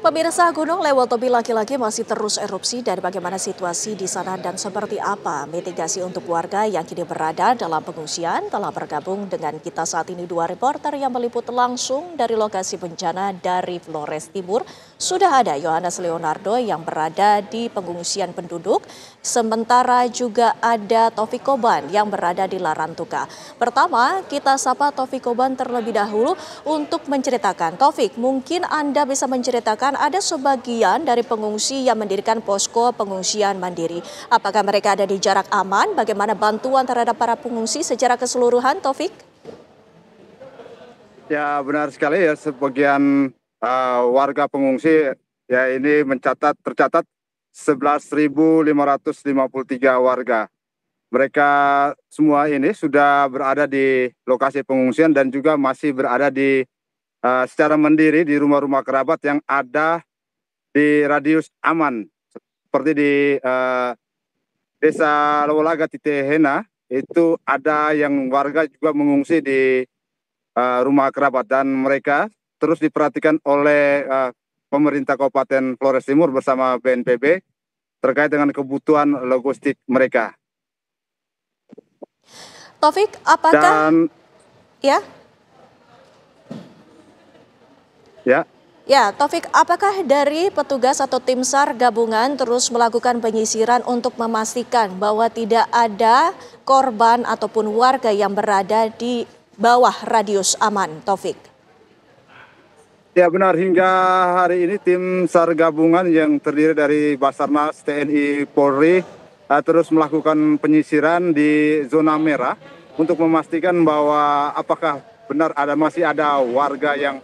Pemirsa Gunung Lewotobi laki-laki masih terus erupsi dan bagaimana situasi di sana dan seperti apa mitigasi untuk warga yang kini berada dalam pengungsian telah bergabung dengan kita saat ini dua reporter yang meliput langsung dari lokasi bencana dari Flores Timur. Sudah ada Yohanes Leonardo yang berada di pengungsian penduduk, sementara juga ada Taufik Koban yang berada di Larantuka. Pertama, kita sapa Taufik Koban terlebih dahulu untuk menceritakan. Taufik, mungkin Anda bisa menceritakan mengatakan ada sebagian dari pengungsi yang mendirikan posko pengungsian mandiri. Apakah mereka ada di jarak aman? Bagaimana bantuan terhadap para pengungsi secara keseluruhan, Taufik? Ya, benar sekali ya sebagian uh, warga pengungsi ya ini mencatat tercatat 11.553 warga. Mereka semua ini sudah berada di lokasi pengungsian dan juga masih berada di uh, secara mandiri di rumah-rumah kerabat yang ada di radius aman seperti di uh, desa Lawalaga Titehena itu ada yang warga juga mengungsi di uh, rumah kerabat dan mereka terus diperhatikan oleh uh, pemerintah Kabupaten Flores Timur bersama BNPB terkait dengan kebutuhan logistik mereka. Taufik, apakah dan, ya? Ya. Ya, Taufik, apakah dari petugas atau tim SAR gabungan terus melakukan penyisiran untuk memastikan bahwa tidak ada korban ataupun warga yang berada di bawah radius aman, Taufik? Ya benar, hingga hari ini tim SAR gabungan yang terdiri dari Basarnas, TNI, Polri eh, terus melakukan penyisiran di zona merah untuk memastikan bahwa apakah benar ada masih ada warga yang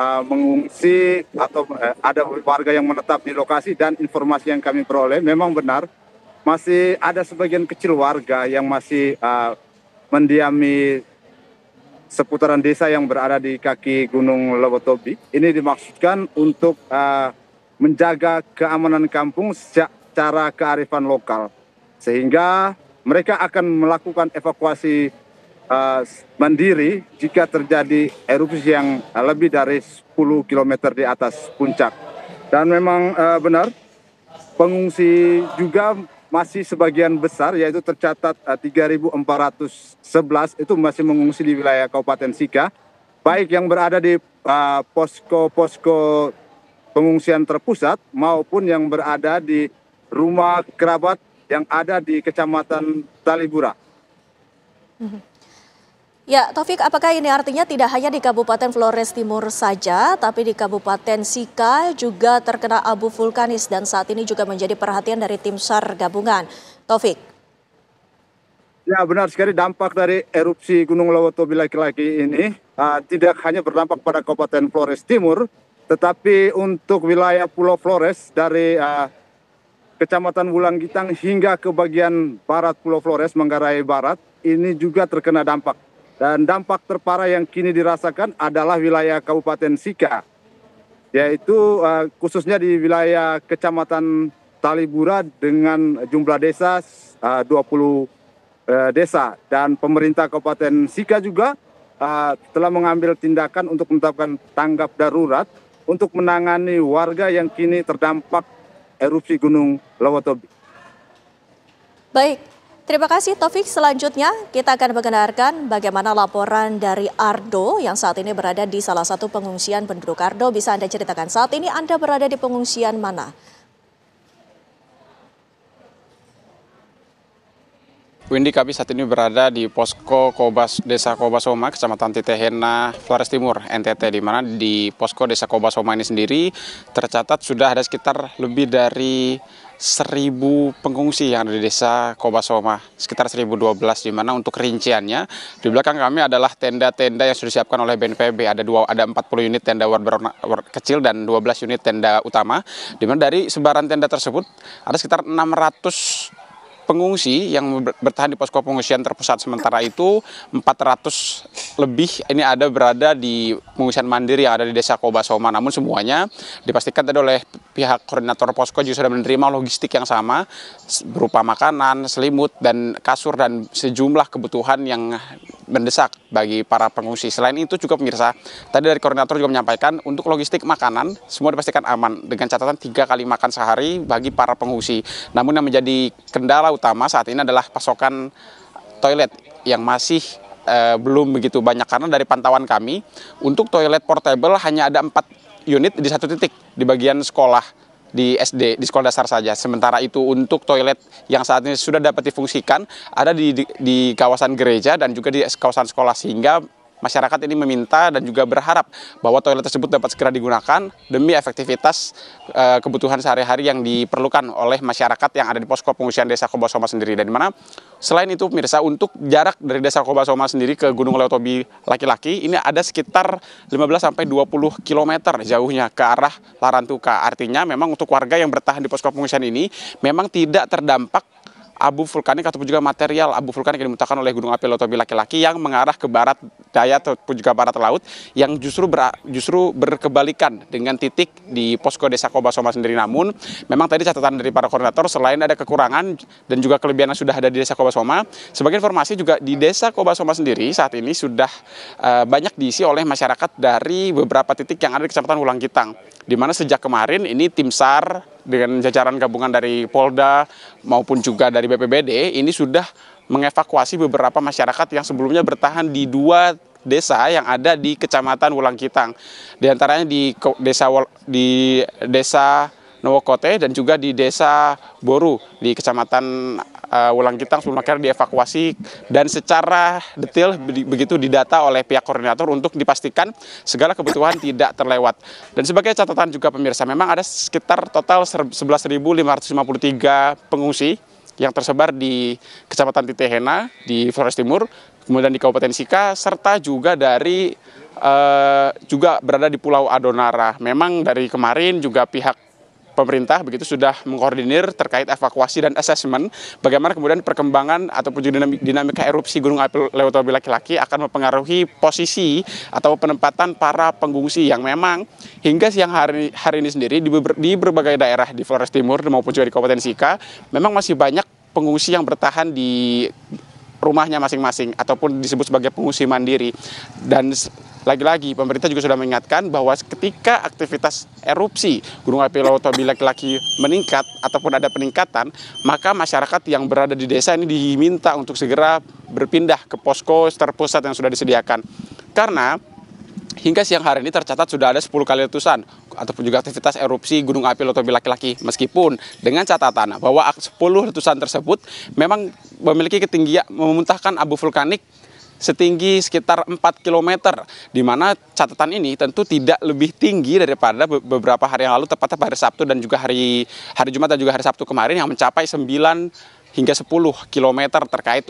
Eh, mengungsi atau eh, ada warga yang menetap di lokasi dan informasi yang kami peroleh memang benar masih ada sebagian kecil warga yang masih eh, mendiami seputaran desa yang berada di kaki Gunung Lewotobi. Ini dimaksudkan untuk menjaga keamanan kampung secara kearifan lokal. Sehingga mereka akan melakukan evakuasi uh, mandiri jika terjadi erupsi yang lebih dari 10 km di atas puncak. Dan memang uh, benar pengungsi juga masih sebagian besar yaitu tercatat uh, eh, 3.411 itu masih mengungsi di wilayah Kabupaten Sika baik yang berada di posko-posko uh, pengungsian terpusat maupun yang berada di rumah kerabat yang ada di Kecamatan Talibura. Mm-hmm. Ya, Taufik, apakah ini artinya tidak hanya di Kabupaten Flores Timur saja, tapi di Kabupaten Sika juga terkena abu vulkanis dan saat ini juga menjadi perhatian dari tim SAR gabungan. Taufik. Ya, benar sekali dampak dari erupsi Gunung Lawoto bila laki ini uh, tidak hanya berdampak pada Kabupaten Flores Timur, tetapi untuk wilayah Pulau Flores dari uh, Kecamatan Bulanggitang hingga ke bagian barat Pulau Flores, Manggarai Barat, ini juga terkena dampak dan dampak terparah yang kini dirasakan adalah wilayah Kabupaten Sika, yaitu uh, khususnya di wilayah Kecamatan Talibura dengan jumlah desa uh, 20 uh, desa. Dan pemerintah Kabupaten Sika juga uh, telah mengambil tindakan untuk menetapkan tanggap darurat untuk menangani warga yang kini terdampak erupsi Gunung Lawotobi. Baik, Terima kasih Taufik. Selanjutnya kita akan mengendarkan bagaimana laporan dari Ardo yang saat ini berada di salah satu pengungsian penduduk Ardo. Bisa Anda ceritakan saat ini Anda berada di pengungsian mana? Windy kami saat ini berada di posko Kobas Desa Kobasoma, Kecamatan Titehena, Flores Timur, NTT, di mana di posko Desa Kobasoma ini sendiri tercatat sudah ada sekitar lebih dari Seribu pengungsi yang ada di desa Kobasoma, sekitar 1012 di mana untuk rinciannya di belakang kami adalah tenda-tenda yang sudah disiapkan oleh BNPB. Ada dua ada 40 unit tenda -war kecil dan 12 unit tenda utama. Di mana dari sebaran tenda tersebut ada sekitar 600 pengungsi yang bertahan di posko pengungsian terpusat sementara itu 400 lebih ini ada berada di pengungsian mandiri yang ada di desa Kobasoma. Namun semuanya dipastikan tadi oleh pihak koordinator posko juga sudah menerima logistik yang sama berupa makanan, selimut, dan kasur dan sejumlah kebutuhan yang mendesak bagi para pengungsi. Selain itu juga pemirsa, tadi dari koordinator juga menyampaikan untuk logistik makanan semua dipastikan aman dengan catatan tiga kali makan sehari bagi para pengungsi. Namun yang menjadi kendala utama saat ini adalah pasokan toilet yang masih eh, belum begitu banyak karena dari pantauan kami untuk toilet portable hanya ada empat unit di satu titik di bagian sekolah di SD, di sekolah dasar saja. Sementara itu untuk toilet yang saat ini sudah dapat difungsikan ada di, di, di kawasan gereja dan juga di kawasan sekolah sehingga Masyarakat ini meminta dan juga berharap bahwa toilet tersebut dapat segera digunakan demi efektivitas e, kebutuhan sehari-hari yang diperlukan oleh masyarakat yang ada di posko pengungsian desa Kobasoma sendiri. Dan mana selain itu pemirsa untuk jarak dari desa Kobasoma sendiri ke Gunung Leotobi laki-laki ini ada sekitar 15 sampai 20 km jauhnya ke arah Larantuka. Artinya memang untuk warga yang bertahan di posko pengungsian ini memang tidak terdampak abu vulkanik ataupun juga material abu vulkanik yang dimuntahkan oleh gunung api Lotobi laki-laki yang mengarah ke barat daya ataupun juga barat laut yang justru ber, justru berkebalikan dengan titik di posko desa Kobasoma sendiri. Namun memang tadi catatan dari para koordinator selain ada kekurangan dan juga kelebihan yang sudah ada di desa Kobasoma, sebagai informasi juga di desa Kobasoma sendiri saat ini sudah uh, banyak diisi oleh masyarakat dari beberapa titik yang ada di kecamatan Ulang Kitang. Di mana sejak kemarin ini tim SAR dengan jajaran gabungan dari Polda maupun juga dari BPBD ini sudah mengevakuasi beberapa masyarakat yang sebelumnya bertahan di dua desa yang ada di Kecamatan Wulangkitang. Di antaranya di desa di desa Nowokote dan juga di desa Boru di Kecamatan uh, eh, Wulang Gintang sebelum akhirnya dievakuasi dan secara detail begitu didata oleh pihak koordinator untuk dipastikan segala kebutuhan tidak terlewat. Dan sebagai catatan juga pemirsa, memang ada sekitar total 11.553 pengungsi yang tersebar di Kecamatan Titehena di Flores Timur, kemudian di Kabupaten Sika, serta juga dari uh, juga berada di Pulau Adonara. Memang dari kemarin juga pihak pemerintah begitu sudah mengkoordinir terkait evakuasi dan asesmen bagaimana kemudian perkembangan ataupun juga dinamika erupsi Gunung Api mobil Laki-Laki akan mempengaruhi posisi atau penempatan para pengungsi yang memang hingga siang hari hari ini sendiri di, ber, di berbagai daerah di Flores Timur maupun juga di Kabupaten Sika memang masih banyak pengungsi yang bertahan di rumahnya masing-masing ataupun disebut sebagai pengungsi mandiri dan lagi-lagi pemerintah juga sudah mengingatkan bahwa ketika aktivitas erupsi Gunung Api Lautobilek lagi meningkat ataupun ada peningkatan, maka masyarakat yang berada di desa ini diminta untuk segera berpindah ke posko terpusat yang sudah disediakan. Karena hingga siang hari ini tercatat sudah ada 10 kali letusan ataupun juga aktivitas erupsi Gunung Api Lotobi Laki-Laki meskipun dengan catatan bahwa 10 letusan tersebut memang memiliki ketinggian memuntahkan abu vulkanik setinggi sekitar 4 km di mana catatan ini tentu tidak lebih tinggi daripada beberapa hari yang lalu tepatnya pada Sabtu dan juga hari hari Jumat dan juga hari Sabtu kemarin yang mencapai 9 hingga 10 km terkait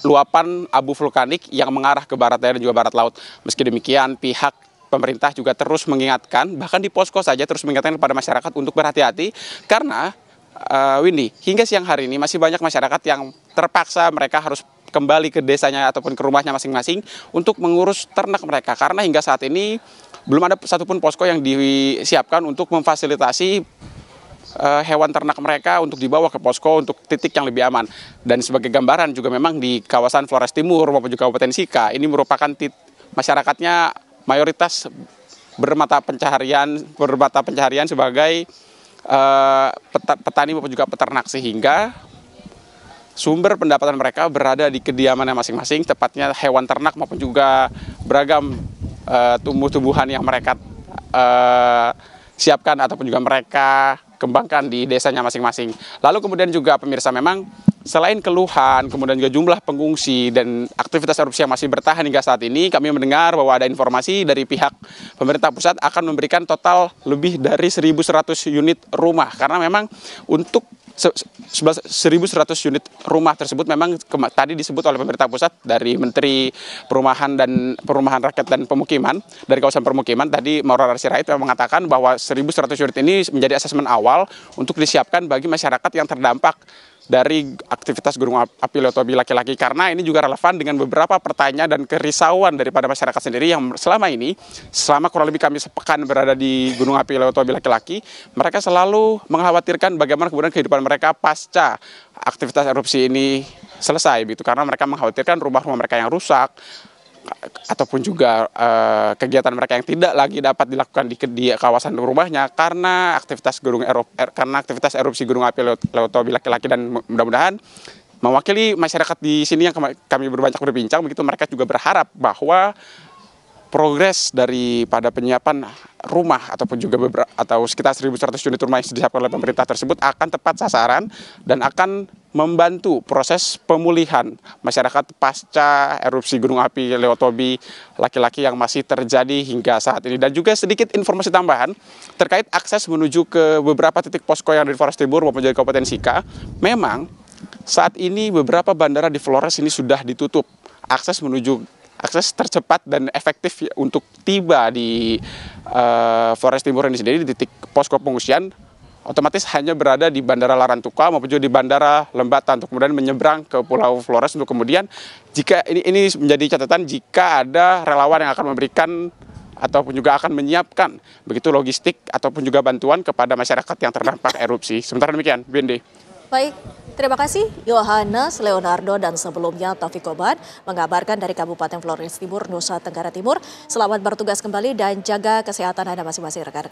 luapan abu vulkanik yang mengarah ke barat daya dan juga barat laut. Meski demikian pihak pemerintah juga terus mengingatkan bahkan di posko saja terus mengingatkan kepada masyarakat untuk berhati-hati karena uh, Windy hingga siang hari ini masih banyak masyarakat yang terpaksa mereka harus kembali ke desanya ataupun ke rumahnya masing-masing untuk mengurus ternak mereka karena hingga saat ini belum ada satupun posko yang disiapkan untuk memfasilitasi eh, hewan ternak mereka untuk dibawa ke posko untuk titik yang lebih aman. Dan sebagai gambaran juga memang di kawasan Flores Timur maupun juga Kabupaten Sika ini merupakan masyarakatnya mayoritas bermata pencaharian bermata pencaharian sebagai uh, petani maupun juga peternak sehingga sumber pendapatan mereka berada di kediamannya masing-masing, tepatnya hewan ternak maupun juga beragam uh, tumbuh-tumbuhan yang mereka uh, siapkan ataupun juga mereka kembangkan di desanya masing-masing. Lalu kemudian juga pemirsa memang selain keluhan, kemudian juga jumlah pengungsi dan aktivitas erupsi yang masih bertahan hingga saat ini, kami mendengar bahwa ada informasi dari pihak pemerintah pusat akan memberikan total lebih dari 1.100 unit rumah. Karena memang untuk 1.100 unit rumah tersebut memang tadi disebut oleh pemerintah pusat dari Menteri Perumahan dan Perumahan Rakyat dan Pemukiman dari kawasan permukiman tadi Maura Sirait mengatakan bahwa 1.100 unit ini menjadi asesmen awal untuk disiapkan bagi masyarakat yang terdampak dari aktivitas gunung api Leotobi laki-laki karena ini juga relevan dengan beberapa pertanyaan dan kerisauan daripada masyarakat sendiri yang selama ini selama kurang lebih kami sepekan berada di gunung api Leotobi laki-laki mereka selalu mengkhawatirkan bagaimana kemudian kehidupan mereka pasca aktivitas erupsi ini selesai begitu karena mereka mengkhawatirkan rumah-rumah mereka yang rusak ataupun juga uh, kegiatan mereka yang tidak lagi dapat dilakukan di, di kawasan rumahnya karena aktivitas gunung erup, er, karena aktivitas erupsi gunung api Leut, Leutobi laki-laki dan mudah-mudahan mewakili masyarakat di sini yang kami berbanyak berbincang begitu mereka juga berharap bahwa progres daripada penyiapan rumah ataupun juga beberapa atau sekitar 1.100 unit rumah yang disiapkan oleh pemerintah tersebut akan tepat sasaran dan akan membantu proses pemulihan masyarakat pasca erupsi gunung api Leotobi laki-laki yang masih terjadi hingga saat ini. Dan juga sedikit informasi tambahan terkait akses menuju ke beberapa titik posko yang di Flores Timur maupun menjadi Kabupaten Sika. Memang saat ini beberapa bandara di Flores ini sudah ditutup. Akses menuju akses tercepat dan efektif untuk tiba di uh, Flores Timur ini sendiri di titik posko pengungsian otomatis hanya berada di Bandara Larantuka maupun juga di Bandara Lembata untuk kemudian menyeberang ke Pulau Flores untuk kemudian jika ini ini menjadi catatan jika ada relawan yang akan memberikan ataupun juga akan menyiapkan begitu logistik ataupun juga bantuan kepada masyarakat yang terdampak erupsi. Sementara demikian, Bindi. Baik, Terima kasih Yohanes Leonardo dan sebelumnya Taufik Koban mengabarkan dari Kabupaten Flores Timur, Nusa Tenggara Timur. Selamat bertugas kembali dan jaga kesehatan Anda masing-masing rekan-rekan.